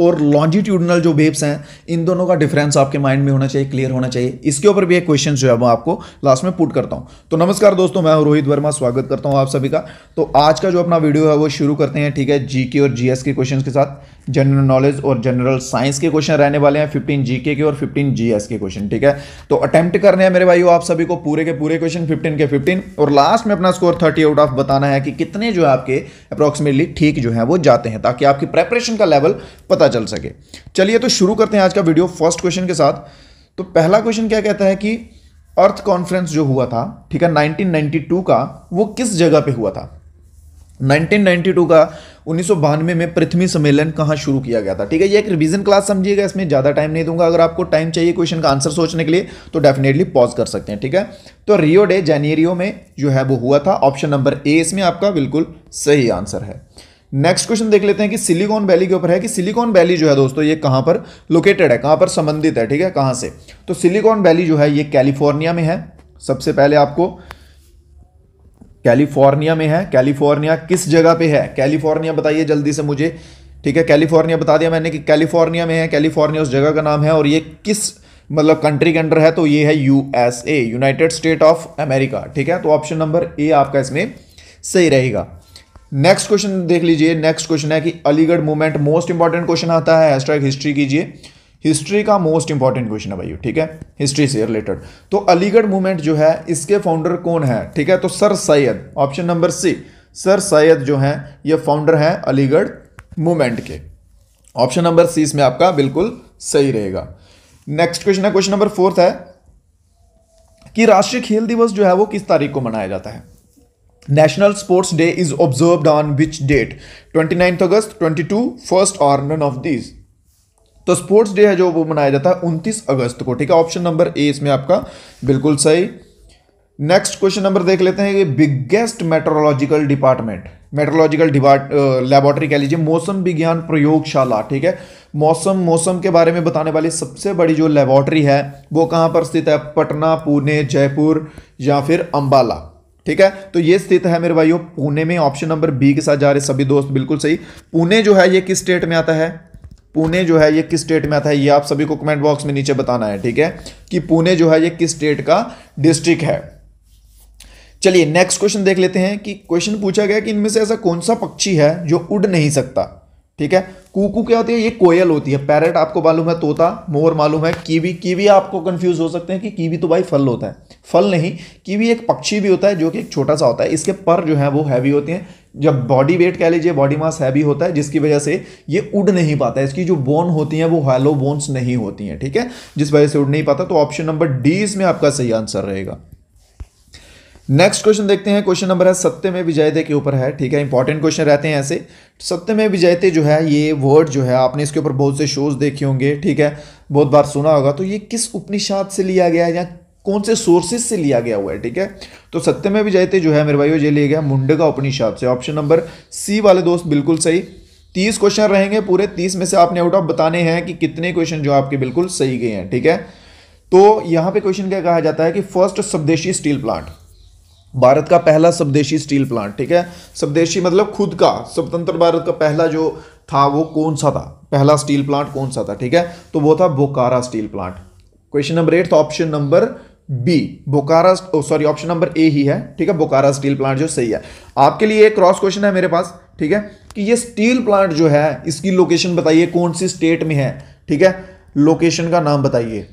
और लॉन्जिट्यूडनल जो वेब्स हैं इन दोनों का डिफरेंस आपके माइंड में होना चाहिए क्लियर होना चाहिए इसके ऊपर भी एक क्वेश्चन जो है वो आपको लास्ट में पुट करता हूं तो नमस्कार दोस्तों मैं रोहित वर्मा स्वागत करता हूं आप सभी का तो आज का जो अपना वीडियो है वो शुरू करते हैं ठीक है जीके और जीएस के क्वेश्चन के साथ जनरल नॉलेज और जनरल साइंस के क्वेश्चन रहने वाले हैं फिफ्टीन जीके के और फिफ्टीन जीएस के क्वेश्चन ठीक है तो अटेम्प्ट करने हैं मेरे भाइयों आप सभी को पूरे के पूरे क्वेश्चन फिफ्टीन के फिफ्टीन और लास्ट में अपना स्कोर थर्टी आउट ऑफ बताना है कि कितने जो है आपके अप्रॉक्सीमेटली ठीक जो है वो जाते हैं ताकि आपकी प्रेपरेशन का लेवल पता चल सके चलिए तो शुरू करते हैं आज का वीडियो फर्स्ट क्वेश्चन के साथ तो पहला क्वेश्चन क्या कहता है कि अर्थ कॉन्फ्रेंस जो हुआ था ठीक है 1992 का वो किस जगह पे हुआ था 1992 का उन्नीस में पृथ्वी सम्मेलन कहाँ शुरू किया गया था ठीक है ये एक रिवीजन क्लास समझिएगा इसमें ज़्यादा टाइम नहीं दूंगा अगर आपको टाइम चाहिए क्वेश्चन का आंसर सोचने के लिए तो डेफिनेटली पॉज कर सकते हैं ठीक है तो रियो डे जैनियरियो में जो है वो हुआ था ऑप्शन नंबर ए इसमें आपका बिल्कुल सही आंसर है नेक्स्ट क्वेश्चन देख लेते हैं कि सिलिकॉन वैली के ऊपर है कि सिलिकॉन वैली जो है दोस्तों ये कहाँ पर लोकेटेड है कहाँ पर संबंधित है ठीक है कहाँ से तो सिलिकॉन वैली जो है ये कैलिफोर्निया में है सबसे पहले आपको कैलिफोर्निया में है कैलिफोर्निया किस जगह पे है कैलिफोर्निया बताइए जल्दी से मुझे ठीक है कैलिफोर्निया बता दिया मैंने कि कैलिफोर्निया में है कैलिफोर्निया उस जगह का नाम है और ये किस मतलब कंट्री के अंडर है तो ये है USA United State of America ठीक है तो ऑप्शन नंबर ए आपका इसमें सही रहेगा नेक्स्ट क्वेश्चन देख लीजिए नेक्स्ट क्वेश्चन है कि Aligarh movement most important question आता है हिस्ट्री कीजिए हिस्ट्री का मोस्ट इंपॉर्टेंट क्वेश्चन है भाई ठीक है हिस्ट्री से रिलेटेड तो अलीगढ़ मूवमेंट जो है इसके फाउंडर कौन है ठीक है तो sir Syed option number C sir Syed जो है ये फाउंडर है अलीगढ़ मूवमेंट के ऑप्शन नंबर सी इसमें आपका बिल्कुल सही रहेगा नेक्स्ट क्वेश्चन है क्वेश्चन नंबर फोर्थ है कि राष्ट्रीय खेल दिवस जो है वो किस तारीख को मनाया जाता है national sports day is observe on which date twenty August twenty two first none of these तो स्पोर्ट्स डे है जो वो मनाया जाता है उनतीस अगस्त को ठीक है ऑप्शन नंबर ए इसमें आपका बिल्कुल सही नेक्स्ट क्वेश्चन नंबर देख लेते हैं ये biggest meteorological department meteorological depart laboratory कह लीजिए मौसम विज्ञान प्रयोगशाला ठीक है मौसम मौसम के बारे में बताने वाली सबसे बड़ी जो लेबोरेटरी है वो कहाँ पर स्थित है पटना पुणे जयपुर या फिर अंबाला ठीक है तो ये स्थित है मेरे भाइयों पुणे में ऑप्शन नंबर बी के साथ जा रहे सभी दोस्त बिल्कुल सही पुणे जो है ये किस स्टेट में आता है पुणे जो है ये किस स्टेट में आता है ये आप सभी को कमेंट बॉक्स में नीचे बताना है ठीक है कि पुणे जो है ये किस स्टेट का डिस्ट्रिक्ट है चलिए नेक्स्ट क्वेश्चन देख लेते हैं कि क्वेश्चन पूछा गया कि इनमें से ऐसा कौन सा पक्षी है जो उड़ नहीं सकता ठीक है कुकू क्या होती है ये कोयल होती है पैरट आपको मालूम है तोता मोर मालूम है कीवी कीवी आपको कंफ्यूज हो सकते हैं कि कीवी तो भाई फल होता है फल नहीं कीवी एक पक्षी भी होता है जो कि एक छोटा सा होता है इसके पर जो है वो हैवी होते हैं जब बॉडी वेट कह लीजिए बॉडी मास हैवी होता है जिसकी वजह से ये उड़ नहीं पाता है इसकी जो बोन होती हैं वो हैलो बोन्स नहीं होती हैं ठीक है जिस वजह से उड़ नहीं पाता तो ऑप्शन नंबर डी इसमें आपका सही आंसर रहेगा नेक्स्ट क्वेश्चन देखते हैं क्वेश्चन नंबर है सत्य में विजयते के ऊपर है ठीक है इंपॉर्टेंट क्वेश्चन रहते हैं ऐसे सत्य में विजयते जो है ये वर्ड जो है आपने इसके ऊपर बहुत से शोज देखे होंगे ठीक है बहुत बार सुना होगा तो ये किस उपनिषद से लिया गया है या कौन से सोर्सेज से लिया गया हुआ है ठीक है तो सत्य में भी जयते जो है मेरे भाई जय लिया गया मुंडे का उपनिषद से ऑप्शन नंबर सी वाले दोस्त बिल्कुल सही तीस क्वेश्चन रहेंगे पूरे तीस में से आपने आउट ऑफ बताने हैं कि कितने क्वेश्चन जो आपके बिल्कुल सही गए हैं ठीक है तो यहां पे क्वेश्चन क्या कहा जाता है कि फर्स्ट स्वदेशी स्टील प्लांट भारत का पहला स्वदेशी स्टील प्लांट ठीक है स्वदेशी मतलब खुद का स्वतंत्र भारत का पहला जो था वो कौन सा था पहला स्टील प्लांट कौन सा था ठीक है तो वो था Bokaro steel plant question number eight था option number B Bokaro sorry option number A ही है ठीक है बोकारा स्टील प्लांट जो सही है आपके लिए एक क्रॉस क्वेश्चन है मेरे पास ठीक है कि ये स्टील प्लांट जो है इसकी लोकेशन बताइए कौन सी स्टेट में है ठीक है लोकेशन का नाम बताइए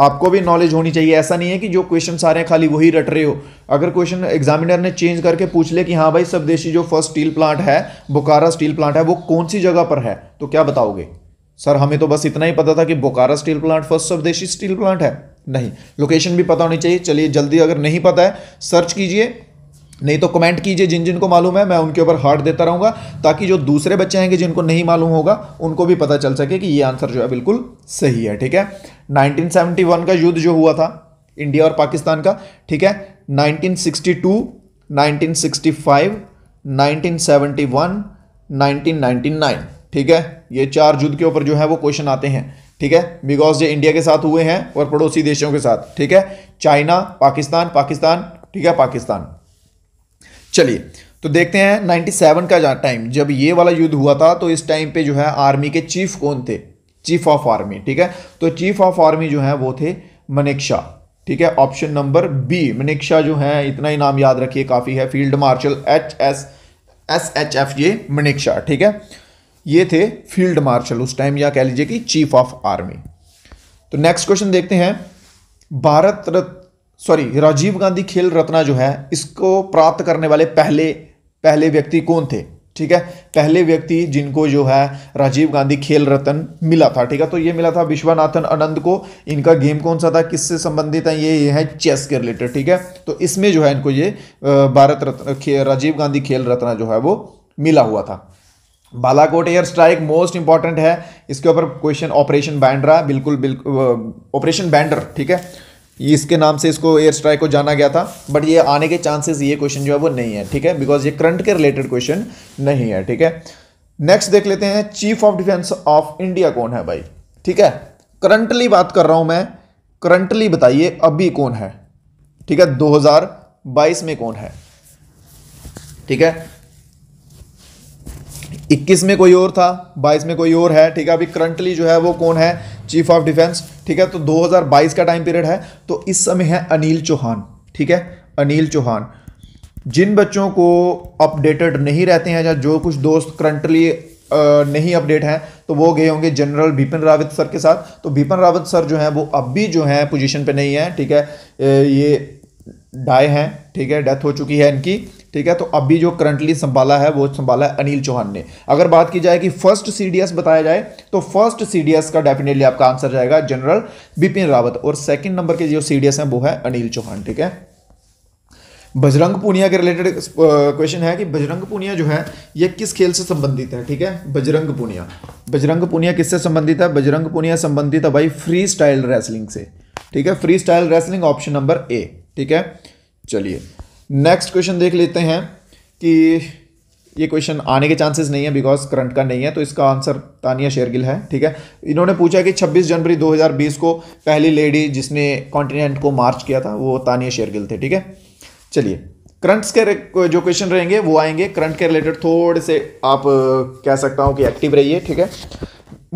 आपको भी नॉलेज होनी चाहिए ऐसा नहीं है कि जो क्वेश्चन सारे खाली वही रट रहे हो अगर क्वेश्चन एग्जामिनर ने चेंज करके पूछ ले कि हाँ भाई स्वदेशी जो फर्स्ट स्टील प्लांट है बोकारा स्टील प्लांट है वो कौन सी जगह पर है तो क्या बताओगे सर हमें तो बस इतना ही पता था कि बोकारा स्टील प्लांट फर्स्ट स्वदेशी स्टील प्लांट है नहीं लोकेशन भी पता होनी चाहिए चलिए जल्दी अगर नहीं पता है सर्च कीजिए नहीं तो कमेंट कीजिए जिन जिनको मालूम है मैं उनके ऊपर हार्ट देता रहूँगा ताकि जो दूसरे बच्चे आएंगे जिनको नहीं मालूम होगा उनको भी पता चल सके कि ये आंसर जो है बिल्कुल सही है ठीक है 1971 का युद्ध जो हुआ था इंडिया और पाकिस्तान का ठीक है 1962, 1965, 1971, 1999 ठीक है ये चार युद्ध के ऊपर जो है वो क्वेश्चन आते हैं ठीक है बिकॉज ये इंडिया के साथ हुए हैं और पड़ोसी देशों के साथ ठीक है चाइना पाकिस्तान पाकिस्तान ठीक है पाकिस्तान चलिए तो देखते हैं 97 का टाइम जब ये वाला युद्ध हुआ था तो इस टाइम पे जो है आर्मी के चीफ कौन थे चीफ ऑफ आर्मी ठीक है तो चीफ ऑफ आर्मी जो है वो थे मनिक्शा ठीक है ऑप्शन नंबर बी मनिक्शा जो है इतना ही नाम याद रखिए काफ़ी है field marshal H S S H F ये मनिक्शा ठीक है ये थे फील्ड मार्शल उस टाइम या कह लीजिए कि चीफ ऑफ आर्मी तो नेक्स्ट क्वेश्चन देखते हैं भारत रत्न सॉरी राजीव गांधी खेल रत्ना जो है इसको प्राप्त करने वाले पहले पहले व्यक्ति कौन थे ठीक है पहले व्यक्ति जिनको जो है राजीव गांधी खेल रत्न मिला था ठीक है तो ये मिला था विश्वनाथन आनंद को इनका गेम कौन सा था किससे संबंधित है ये ये है चेस के रिलेटेड ठीक है तो इसमें जो है इनको ये भारत रत्न राजीव गांधी खेल रत्न जो है वो मिला हुआ था Balakot air strike most important है इसके ऊपर क्वेश्चन ऑपरेशन बैंड्रा बिल्कुल बिल्कुल ऑपरेशन बैंडर ठीक है इसके नाम से इसको एयर स्ट्राइक को जाना गया था बट ये आने के चांसेस ये क्वेश्चन जो है वो नहीं है ठीक है बिकॉज ये करंट के रिलेटेड क्वेश्चन नहीं है ठीक है नेक्स्ट देख लेते हैं chief of defence of India कौन है भाई ठीक है करंटली बात कर रहा हूं मैं करंटली बताइए अभी कौन है ठीक है 2022 में कौन है ठीक है इक्कीस में कोई और था बाईस में कोई और है ठीक है अभी करंटली जो है वो कौन है चीफ ऑफ डिफेंस ठीक है तो 2022 का टाइम पीरियड है तो इस समय है अनिल चौहान ठीक है अनिल चौहान जिन बच्चों को अपडेटेड नहीं रहते हैं या जो कुछ दोस्त करंटली नहीं अपडेट हैं तो वो गए होंगे जनरल बिपिन रावत सर के साथ तो बिपिन रावत सर जो हैं वो अब भी जो हैं पोजीशन पे नहीं है ठीक है ये डाए हैं ठीक है डेथ हो चुकी है इनकी ठीक है तो अभी जो करंटली संभाला है वो संभाला है अनिल चौहान ने अगर बात की जाए कि फर्स्ट सीडीएस बताया जाए तो फर्स्ट सीडीएस का डेफिनेटली आपका आंसर जाएगा जनरल बिपिन रावत और सेकंड नंबर के जो सीडीएस हैं वो है अनिल चौहान ठीक है बजरंग पुनिया के रिलेटेड क्वेश्चन है कि बजरंग पुनिया जो है ये किस खेल से संबंधित है ठीक है बजरंग पुनिया बजरंग पुनिया किससे संबंधित है बजरंग पुनिया संबंधित है भाई फ्री स्टाइल रेसलिंग से ठीक है freestyle wrestling option number A ठीक है चलिए नेक्स्ट क्वेश्चन देख लेते हैं कि ये क्वेश्चन आने के चांसेस नहीं है बिकॉज करंट का नहीं है तो इसका आंसर तानिया शेरगिल है ठीक है इन्होंने पूछा कि 26 जनवरी 2020 को पहली लेडी जिसने कॉन्टिनेंट को मार्च किया था वो तानिया शेरगिल थे ठीक है चलिए करंट्स के जो क्वेश्चन रहेंगे वो आएंगे करंट के रिलेटेड थोड़े से आप कह सकता हूँ कि एक्टिव रहिए ठीक है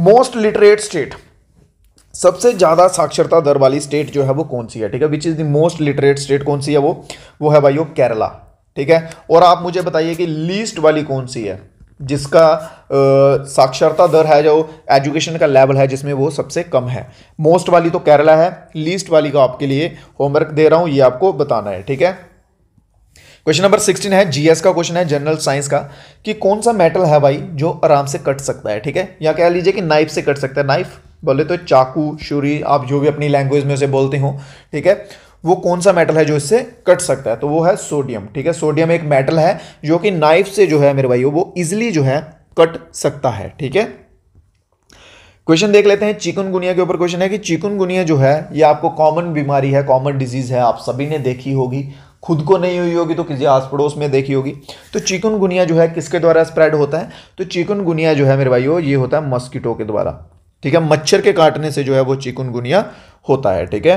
मोस्ट लिटरेट स्टेट सबसे ज़्यादा साक्षरता दर वाली स्टेट जो है वो कौन सी है ठीक है which is the most literate state कौन सी है वो वो है भाई केरला ठीक है और आप मुझे बताइए कि लीस्ट वाली कौन सी है जिसका आ, साक्षरता दर है जो एजुकेशन का लेवल है जिसमें वो सबसे कम है मोस्ट वाली तो केरला है लीस्ट वाली का आपके लिए होमवर्क दे रहा हूँ ये आपको बताना है ठीक है क्वेश्चन नंबर सिक्सटीन है जीएस का क्वेश्चन है जनरल साइंस का कि कौन सा मेटल है भाई जो आराम से कट सकता है ठीक है या कह लीजिए कि नाइफ से कट सकता है नाइफ बोले तो चाकू शुरी आप जो भी अपनी लैंग्वेज में उसे बोलते हो ठीक है वो कौन सा मेटल है जो इससे कट सकता है तो वो है सोडियम ठीक है सोडियम एक मेटल है जो कि नाइफ से जो है मेरे भाई वो इजिली जो है कट सकता है ठीक है क्वेश्चन देख लेते हैं चिकनगुनिया के ऊपर क्वेश्चन है कि चिकनगुनिया जो है ये आपको कॉमन बीमारी है कॉमन डिजीज़ है आप सभी ने देखी होगी खुद को नहीं हुई होगी तो किसी आस पड़ोस में देखी होगी तो चिकनगुनिया जो है किसके द्वारा स्प्रेड होता है तो चिकनगुनिया जो है मेरे भाइयों ये होता है मस्कीटो के द्वारा ठीक है मच्छर के काटने से जो है वो चिकुनगुनिया होता है ठीक है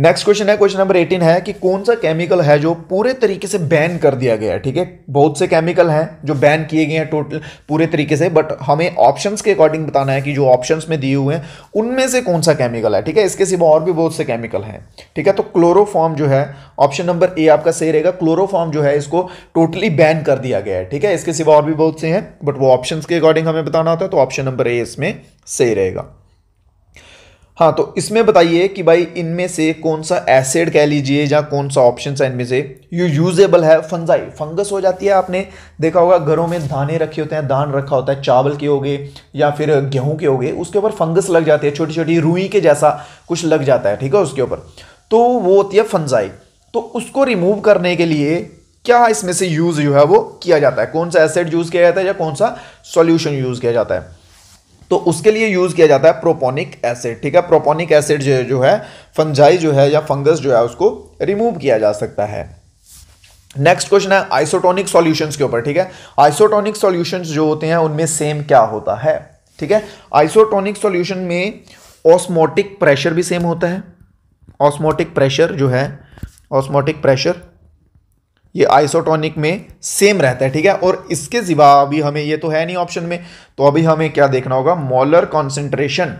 नेक्स्ट क्वेश्चन है क्वेश्चन नंबर 18 है कि कौन सा केमिकल है जो पूरे तरीके से बैन कर दिया गया है ठीक है बहुत से केमिकल हैं जो बैन किए गए हैं टोटल पूरे तरीके से बट हमें ऑप्शंस के अकॉर्डिंग बताना है कि जो ऑप्शंस में दिए हुए हैं उनमें से कौन सा केमिकल है ठीक है इसके सिवा और भी बहुत से केमिकल हैं ठीक है तो क्लोरोफॉर्म जो है ऑप्शन नंबर ए आपका सही रहेगा क्लोरोफॉर्म जो है इसको टोटली बैन कर दिया गया है ठीक है इसके सिवा और भी बहुत से हैं बट वो ऑप्शन के अकॉर्डिंग हमें बताना होता है तो ऑप्शन नंबर ए इसमें सही रहेगा हाँ तो इसमें बताइए कि भाई इनमें से कौन सा एसिड कह लीजिए या कौन सा ऑप्शन है इनमें से यू यूजेबल है फंजाई फंगस हो जाती है आपने देखा होगा घरों में दाने रखे होते हैं धान रखा होता है चावल के हो गए या फिर गेहूं के हो गए उसके ऊपर फंगस लग जाती है छोटी छोटी रुई के जैसा कुछ लग जाता है ठीक है उसके ऊपर तो वो होती है फंजाई तो उसको रिमूव करने के लिए क्या इसमें से यूज़ जो है वो किया जाता है कौन सा एसिड यूज़ किया जाता है या कौन सा सोल्यूशन यूज़ किया जाता है तो उसके लिए यूज़ किया जाता है प्रोपोनिक एसिड ठीक है प्रोपोनिक एसिड जो है जो है फंजाई जो है या फंगस जो है उसको रिमूव किया जा सकता है नेक्स्ट क्वेश्चन है आइसोटोनिक सॉल्यूशंस के ऊपर ठीक है आइसोटोनिक सॉल्यूशंस जो होते हैं उनमें सेम क्या होता है ठीक है आइसोटोनिक सॉल्यूशन में ऑस्मोटिक प्रेशर भी सेम होता है ऑस्मोटिक प्रेशर जो है ऑस्मोटिक प्रेशर ये आइसोटोनिक में सेम रहता है ठीक है और इसके सिवा अभी हमें ये तो है नहीं ऑप्शन में तो अभी हमें क्या देखना होगा मॉलर कॉन्सेंट्रेशन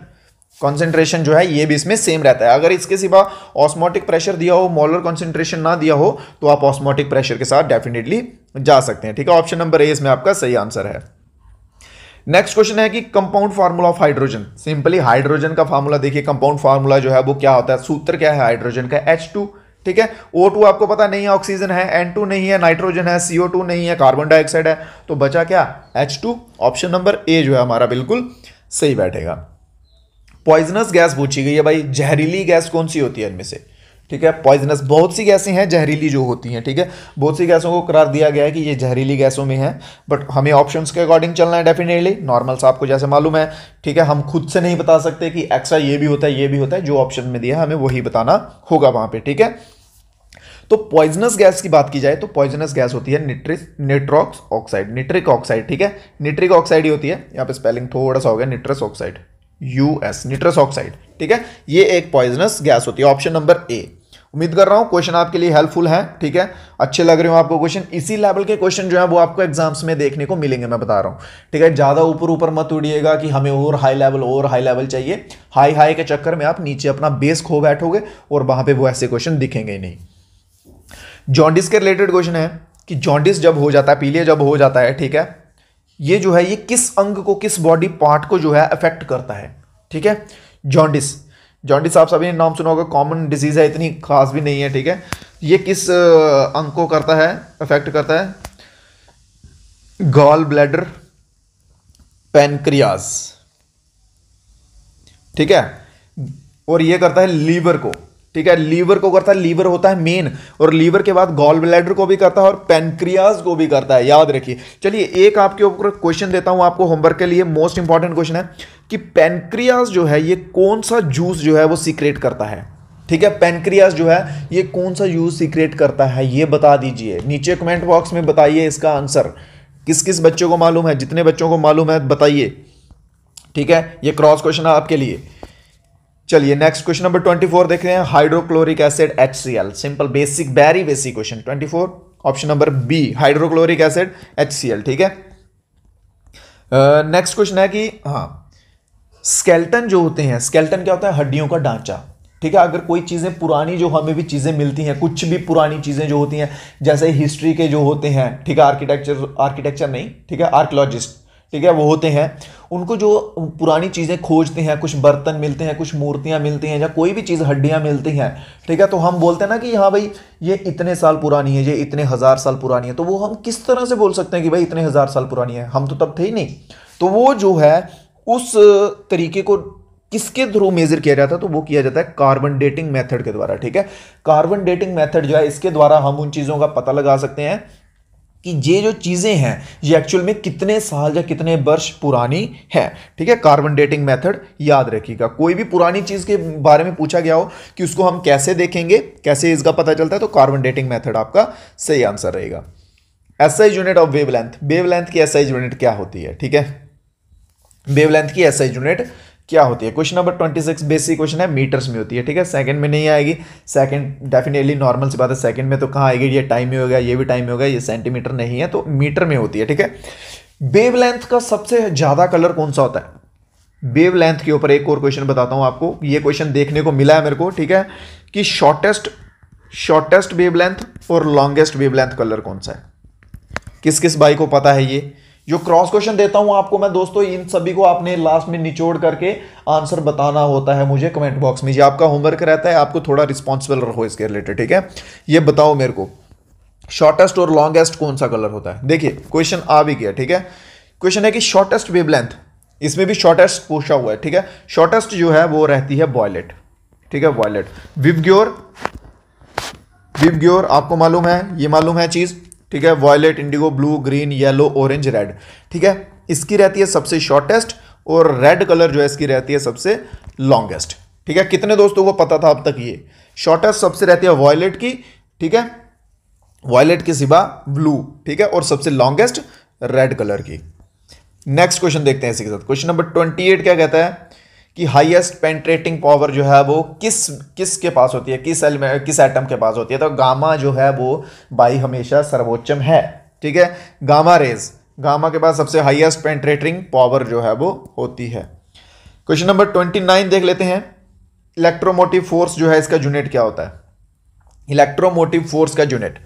कॉन्सेंट्रेशन जो है ये भी इसमें सेम रहता है अगर इसके सिवा ऑस्मोटिक प्रेशर दिया हो मॉलर कॉन्सेंट्रेशन ना दिया हो तो आप ऑस्मोटिक प्रेशर के साथ डेफिनेटली जा सकते हैं ठीक है ऑप्शन नंबर ए इसमें आपका सही आंसर है नेक्स्ट क्वेश्चन है कि compound formula of hydrogen simply hydrogen का फार्मूला देखिए कंपाउंड फार्मूला जो है वो क्या होता है सूत्र क्या है हाइड्रोजन का एच टू ठीक है O2 आपको पता नहीं है ऑक्सीजन है N2 नहीं है नाइट्रोजन है CO2 नहीं है कार्बन डाइऑक्साइड है तो बचा क्या H2 ऑप्शन नंबर ए जो है हमारा बिल्कुल सही बैठेगा पॉइजनस गैस पूछी गई है भाई जहरीली गैस कौन सी होती है इनमें से ठीक है पॉइजनस बहुत सी गैसें हैं जहरीली जो होती हैं ठीक है बहुत सी गैसों को करार दिया गया है कि ये जहरीली गैसों में है बट हमें ऑप्शन के अकॉर्डिंग चलना है डेफिनेटली नॉर्मल सा आपको जैसे मालूम है ठीक है हम खुद से नहीं बता सकते कि एक्स्ट्रा ये भी होता है ये भी होता है जो ऑप्शन में दिया हमें वही बताना होगा वहाँ पर ठीक है तो पॉइजनस गैस की बात की जाए तो पॉइजनस गैस होती है निट्रिक निट्रॉक्स ऑक्साइड निट्रिक ऑक्साइड ठीक है निट्रिक ऑक्साइड ही होती है यहाँ पे स्पेलिंग थोड़ा सा हो गया निट्रस ऑक्साइड यूएस निट्रस ऑक्साइड ठीक है ये एक पॉइजनस गैस होती है ऑप्शन नंबर ए उम्मीद कर रहा हूँ क्वेश्चन आपके लिए हेल्पफुल है ठीक है अच्छे लग रहे हो आपको क्वेश्चन इसी लेवल के क्वेश्चन जो है वो आपको एग्जाम्स में देखने को मिलेंगे मैं बता रहा हूं ठीक है ज़्यादा ऊपर ऊपर मत उड़िएगा कि हमें और हाई लेवल और हाई लेवल चाहिए हाई हाई के चक्कर में आप नीचे अपना बेस खो बैठोगे और वहां पर वो ऐसे क्वेश्चन दिखेंगे ही नहीं जॉन्डिस के रिलेटेड क्वेश्चन है कि जॉन्डिस जब हो जाता है पीलिया जब हो जाता है ठीक है ये जो है ये किस अंग को किस बॉडी पार्ट को जो है अफेक्ट करता है ठीक है जॉन्डिस जॉन्डिस आप सभी ने नाम सुना होगा कॉमन डिजीज़ है इतनी खास भी नहीं है ठीक है ये किस अंग को करता है अफेक्ट करता है गॉल ब्लैडर पेनक्रियाज ठीक है और ये करता है लीवर को ठीक है लीवर को करता है लीवर होता है मेन और लीवर के बाद गॉल ब्लैडर को भी करता है और पेनक्रियाज को भी करता है याद रखिए चलिए एक आपके ऊपर क्वेश्चन देता हूं आपको होमवर्क के लिए मोस्ट इंपॉर्टेंट क्वेश्चन है कि पेनक्रियाज जो है ये कौन सा जूस जो है वो सीक्रेट करता है ठीक है पेनक्रियाज जो है ये कौन सा जूस सीक्रेट करता है ये बता दीजिए नीचे कमेंट बॉक्स में बताइए इसका आंसर किस किस बच्चों को मालूम है जितने बच्चों को मालूम है बताइए ठीक है ये क्रॉस क्वेश्चन है आपके लिए चलिए next question number twenty four देख रहे हैं hydrochloric acid H C L simple basic very basic question twenty four option number B hydrochloric acid H C L ठीक है नेक्स्ट uh, क्वेश्चन है कि हाँ स्केल्टन जो होते हैं स्केल्टन क्या होता है हड्डियों का ढांचा ठीक है अगर कोई चीज़ें पुरानी जो हमें भी चीज़ें मिलती हैं कुछ भी पुरानी चीज़ें जो होती हैं जैसे हिस्ट्री के जो होते हैं ठीक है आर्किटेक्चर आर्किटेक्चर नहीं ठीक है आर्कोलॉजिस्ट ठीक है वो होते हैं उनको जो पुरानी चीज़ें खोजते हैं कुछ बर्तन मिलते हैं कुछ मूर्तियाँ मिलती हैं या कोई भी चीज़ हड्डियाँ मिलती हैं ठीक है तो हम बोलते हैं ना कि हाँ भाई ये इतने साल पुरानी है ये इतने हज़ार साल पुरानी है तो वो हम किस तरह से बोल सकते हैं कि भाई इतने हज़ार साल पुरानी है हम तो तब थे ही नहीं तो वो जो है उस तरीके को किसके थ्रू मेजर किया जाता है तो वो किया जाता है कार्बन डेटिंग मेथड के द्वारा ठीक है कार्बन डेटिंग मेथड जो है इसके द्वारा हम उन चीज़ों का पता लगा सकते हैं कि ये जो चीज़ें हैं ये एक्चुअल में कितने साल या कितने वर्ष पुरानी है ठीक है कार्बन डेटिंग मेथड याद रखिएगा कोई भी पुरानी चीज़ के बारे में पूछा गया हो कि उसको हम कैसे देखेंगे कैसे इसका पता चलता है तो कार्बन डेटिंग मेथड आपका सही आंसर रहेगा SI unit of wavelength wavelength की एसआई यूनिट क्या होती है ठीक है वेवलेंथ की एसआई आई यूनिट क्या होती है question number twenty six basic question है मीटर्स में होती है ठीक है सेकंड में नहीं आएगी सेकंड डेफिनेटली नॉर्मल सी बात है सेकंड में तो कहाँ आएगी ये टाइम में होगा ये भी टाइम में होगा ये सेंटीमीटर नहीं है तो मीटर में होती है ठीक है वेव लेंथ का सबसे ज़्यादा कलर कौन सा होता है वेव लेंथ के ऊपर एक और क्वेश्चन बताता हूँ आपको ये क्वेश्चन देखने को मिला है मेरे को ठीक है कि शॉर्टेस्ट शॉर्टेस्ट वेव लेंथ और लॉन्गेस्ट वेव लेंथ कलर कौन सा है किस किस बाई को पता है ये जो क्रॉस क्वेश्चन देता हूं आपको मैं दोस्तों इन सभी को आपने लास्ट में निचोड़ करके आंसर बताना होता है मुझे कमेंट बॉक्स में ये आपका होमवर्क रहता है आपको थोड़ा रिस्पॉन्सिबल रहो इसके रिलेटेड ठीक है ये बताओ मेरे को शॉर्टेस्ट और लॉन्गेस्ट कौन सा कलर होता है देखिए क्वेश्चन आ भी गया ठीक है क्वेश्चन है कि शॉर्टेस्ट वेब इसमें भी शॉर्टेस्ट पूछा हुआ है ठीक है शॉर्टेस्ट जो है वो रहती है वॉयलेट ठीक है वॉयलेट विवग्योर विवग्योर आपको मालूम है ये मालूम है चीज़ ठीक है violet indigo blue green yellow orange red ठीक है इसकी रहती है सबसे शॉर्टेस्ट और रेड कलर जो है इसकी रहती है सबसे लॉन्गेस्ट ठीक है कितने दोस्तों को पता था अब तक ये शॉर्टेस्ट सबसे रहती है वॉयलेट की ठीक है वॉयलेट के सिवा ब्लू ठीक है और सबसे लॉन्गेस्ट रेड कलर की नेक्स्ट क्वेश्चन देखते हैं इसी के साथ क्वेश्चन नंबर ट्वेंटी एट क्या कहता है कि हाईएस्ट पेंट्रेटिंग पावर जो है वो किस किस के पास होती है किस एल किस एटम के पास होती है तो गामा जो है वो बाई हमेशा सर्वोच्चम है ठीक है गामा रेज गामा के पास सबसे हाईएस्ट पेंट्रेटिंग पावर जो है वो होती है क्वेश्चन नंबर ट्वेंटी नाइन देख लेते हैं इलेक्ट्रोमोटिव फोर्स जो है इसका यूनिट क्या होता है इलेक्ट्रोमोटिव फोर्स का यूनिट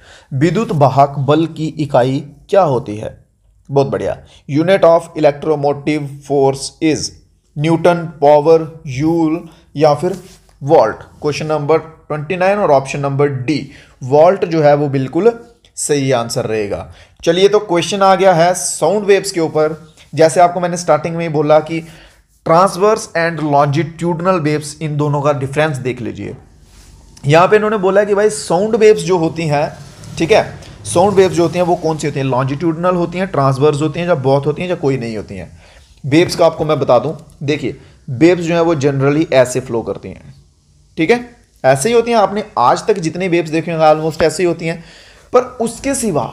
विद्युत बाहक बल की इकाई क्या होती है बहुत बढ़िया unit of electromotive force is newton power joule या फिर volt question number twenty nine और ऑप्शन नंबर डी वॉल्ट जो है वो बिल्कुल सही आंसर रहेगा चलिए तो क्वेश्चन आ गया है साउंड वेव्स के ऊपर जैसे आपको मैंने स्टार्टिंग में ही बोला कि ट्रांसवर्स एंड लॉन्जिट्यूडनल वेव्स इन दोनों का डिफरेंस देख लीजिए यहाँ पे इन्होंने बोला कि भाई साउंड वेव्स जो होती हैं ठीक है साउंड वेव्स जो होती हैं वो कौन सी होती हैं लॉन्जिट्यूडनल होती हैं ट्रांसवर्स होती हैं या बहुत होती हैं या कोई नहीं होती हैं बेब्स का आपको मैं बता दूं देखिए बेब्स जो है वो जनरली ऐसे फ्लो करती हैं ठीक है ऐसे ही होती हैं आपने आज तक जितने वेब्स देखे होंगे ऑलमोस्ट ऐसे ही होती हैं पर उसके सिवा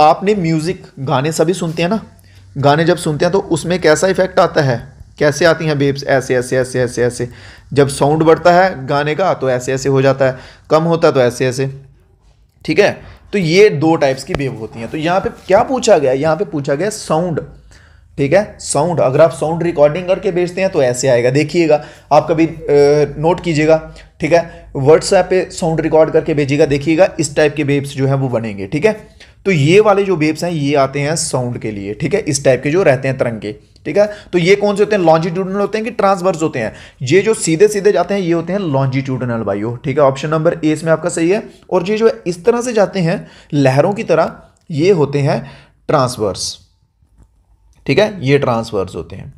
आपने म्यूज़िक गाने सभी सुनते हैं ना गाने जब सुनते हैं तो उसमें कैसा इफेक्ट आता है कैसे आती हैं बेब्स ऐसे ऐसे ऐसे ऐसे ऐसे जब साउंड बढ़ता है गाने का तो ऐसे ऐसे हो जाता है कम होता है तो ऐसे ऐसे ठीक है तो ये दो टाइप्स की बेब होती हैं तो यहाँ पे क्या पूछा गया यहाँ पे पूछा गया साउंड ठीक है साउंड अगर आप साउंड रिकॉर्डिंग करके भेजते हैं तो ऐसे आएगा देखिएगा आप कभी नोट कीजिएगा ठीक है व्हाट्सएप पे साउंड रिकॉर्ड करके भेजिएगा देखिएगा इस टाइप के वेब्स जो है वो बनेंगे ठीक है तो ये वाले जो वेब्स हैं ये आते हैं साउंड के लिए ठीक है इस टाइप के जो रहते हैं तरंग के ठीक है तो ये कौन से होते हैं लॉन्जिट्यूडनल होते हैं कि ट्रांसवर्स होते हैं ये जो सीधे सीधे जाते हैं ये होते हैं लॉन्जिट्यूडनल बायो ठीक है ऑप्शन नंबर ए इसमें आपका सही है और ये जो इस तरह से जाते हैं लहरों की तरह ये होते हैं ट्रांसवर्स ठीक है ये ट्रांसवर्स होते हैं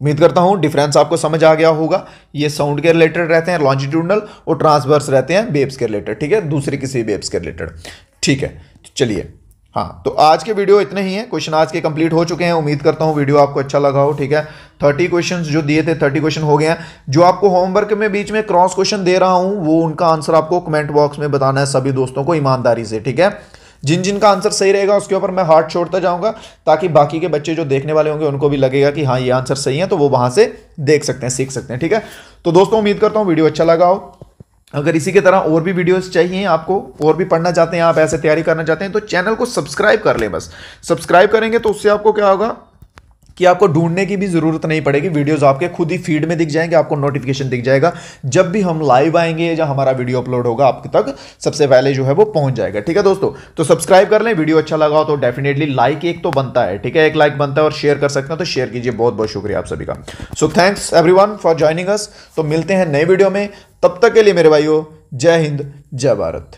उम्मीद करता हूं डिफरेंस आपको समझ आ गया होगा ये साउंड के रिलेटेड रहते हैं लॉन्जिट्यूडनल और ट्रांसवर्स रहते हैं बेब्स के रिलेटेड ठीक है दूसरे किसी बेब्स के रिलेटेड ठीक है तो चलिए हाँ तो आज के वीडियो इतने ही हैं क्वेश्चन आज के कंप्लीट हो चुके हैं उम्मीद करता हूँ वीडियो आपको अच्छा लगा हो ठीक है थर्टी क्वेश्चन जो दिए थे थर्टी क्वेश्चन हो गए हैं जो आपको होमवर्क में बीच में क्रॉस क्वेश्चन दे रहा हूँ वो उनका आंसर आपको कमेंट बॉक्स में बताना है सभी दोस्तों को ईमानदारी से ठीक है जिन जिन का आंसर सही रहेगा उसके ऊपर मैं हार्ट छोड़ता जाऊंगा ताकि बाकी के बच्चे जो देखने वाले होंगे उनको भी लगेगा कि हाँ ये आंसर सही है तो वो वहां से देख सकते हैं सीख सकते हैं ठीक है तो दोस्तों उम्मीद करता हूँ वीडियो अच्छा लगा हो अगर इसी के तरह और भी वीडियोस चाहिए आपको और भी पढ़ना चाहते हैं आप ऐसे तैयारी करना चाहते हैं तो चैनल को सब्सक्राइब कर लें बस सब्सक्राइब करेंगे तो उससे आपको क्या होगा कि आपको ढूंढने की भी ज़रूरत नहीं पड़ेगी वीडियोस आपके खुद ही फीड में दिख जाएंगे आपको नोटिफिकेशन दिख जाएगा जब भी हम लाइव आएंगे या हमारा वीडियो अपलोड होगा आपके तक सबसे पहले जो है वो पहुंच जाएगा ठीक है दोस्तों तो सब्सक्राइब कर लें वीडियो अच्छा लगा हो तो डेफिनेटली लाइक एक तो बनता है ठीक है एक लाइक बनता है और शेयर कर सकते हैं तो शेयर कीजिए बहुत बहुत शुक्रिया आप सभी का so thanks every for joining us तो मिलते हैं नए वीडियो में तब तक के लिए मेरे भाइयों जय हिंद जय भारत